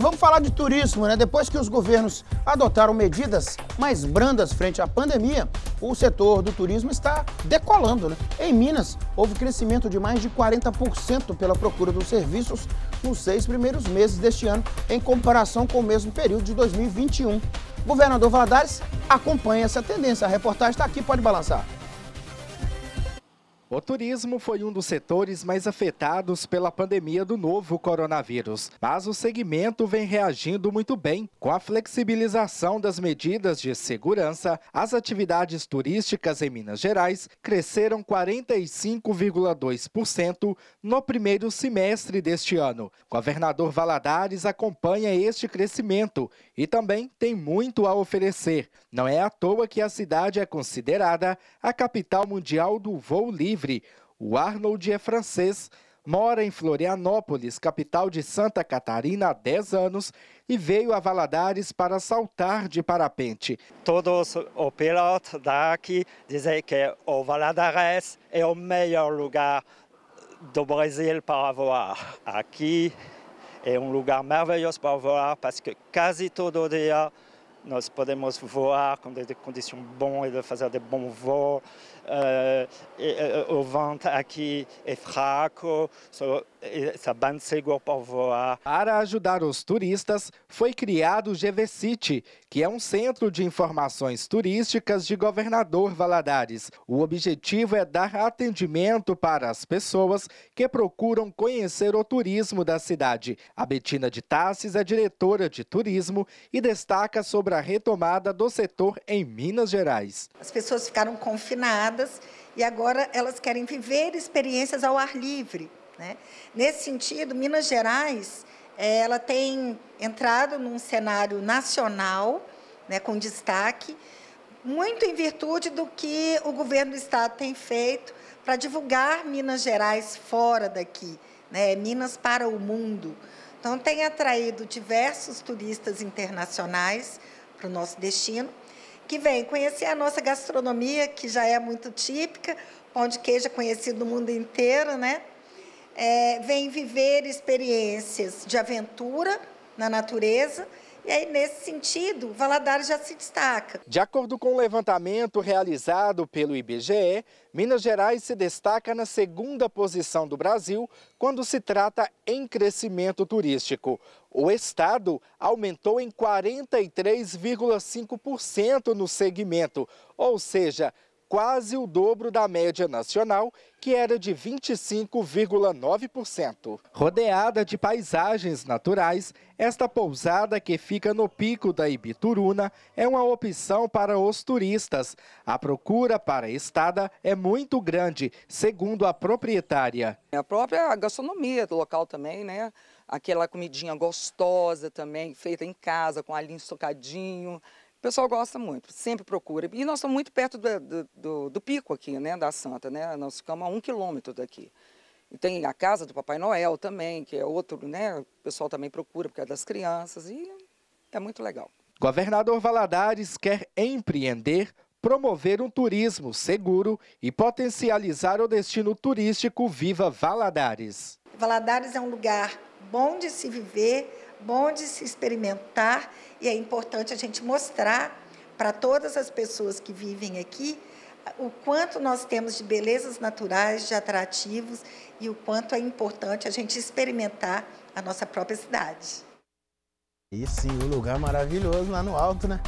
Vamos falar de turismo, né? Depois que os governos adotaram medidas mais brandas frente à pandemia, o setor do turismo está decolando, né? Em Minas, houve crescimento de mais de 40% pela procura dos serviços nos seis primeiros meses deste ano, em comparação com o mesmo período de 2021. O governador Valadares acompanha essa tendência. A reportagem está aqui, pode balançar. O turismo foi um dos setores mais afetados pela pandemia do novo coronavírus, mas o segmento vem reagindo muito bem. Com a flexibilização das medidas de segurança, as atividades turísticas em Minas Gerais cresceram 45,2% no primeiro semestre deste ano. governador Valadares acompanha este crescimento e também tem muito a oferecer. Não é à toa que a cidade é considerada a capital mundial do voo livre livre. O Arnold é francês, mora em Florianópolis, capital de Santa Catarina, há 10 anos e veio a Valadares para saltar de parapente. Todos os pilotos daqui dizem que o Valadares é o melhor lugar do Brasil para voar. Aqui é um lugar maravilhoso para voar, porque quase todo dia nós podemos voar com de condições boas e fazer de bom voo. Eh, eh, eh, o vento aqui é fraco, so, está bem seguro para voar. Para ajudar os turistas, foi criado o GV City, que é um centro de informações turísticas de Governador Valadares. O objetivo é dar atendimento para as pessoas que procuram conhecer o turismo da cidade. A Betina de Tassis é diretora de turismo e destaca sobre sobre a retomada do setor em Minas Gerais. As pessoas ficaram confinadas e agora elas querem viver experiências ao ar livre. Né? Nesse sentido, Minas Gerais eh, ela tem entrado num cenário nacional, né, com destaque, muito em virtude do que o governo do Estado tem feito para divulgar Minas Gerais fora daqui, né, é Minas para o mundo. Então, tem atraído diversos turistas internacionais, para o nosso destino, que vem conhecer a nossa gastronomia, que já é muito típica, pão de queijo é conhecido no mundo inteiro, né? É, vem viver experiências de aventura na natureza e aí, nesse sentido, Valadares já se destaca. De acordo com o um levantamento realizado pelo IBGE, Minas Gerais se destaca na segunda posição do Brasil quando se trata em crescimento turístico. O estado aumentou em 43,5% no segmento, ou seja, quase o dobro da média nacional, que era de 25,9%. Rodeada de paisagens naturais, esta pousada que fica no pico da Ibituruna é uma opção para os turistas. A procura para a estada é muito grande, segundo a proprietária. A própria gastronomia do local também, né? Aquela comidinha gostosa também, feita em casa, com alinho socadinho. O pessoal gosta muito, sempre procura. E nós estamos muito perto do, do, do, pico aqui, né, da Santa, né? Nós ficamos a um quilômetro daqui. E tem a casa do Papai Noel também, que é outro, né? O pessoal também procura porque é das crianças e é muito legal. Governador Valadares quer empreender, promover um turismo seguro e potencializar o destino turístico Viva Valadares. Valadares é um lugar bom de se viver, bom de se experimentar e é importante a gente mostrar para todas as pessoas que vivem aqui o quanto nós temos de belezas naturais, de atrativos e o quanto é importante a gente experimentar a nossa própria cidade. E sim, um lugar maravilhoso lá no alto, né?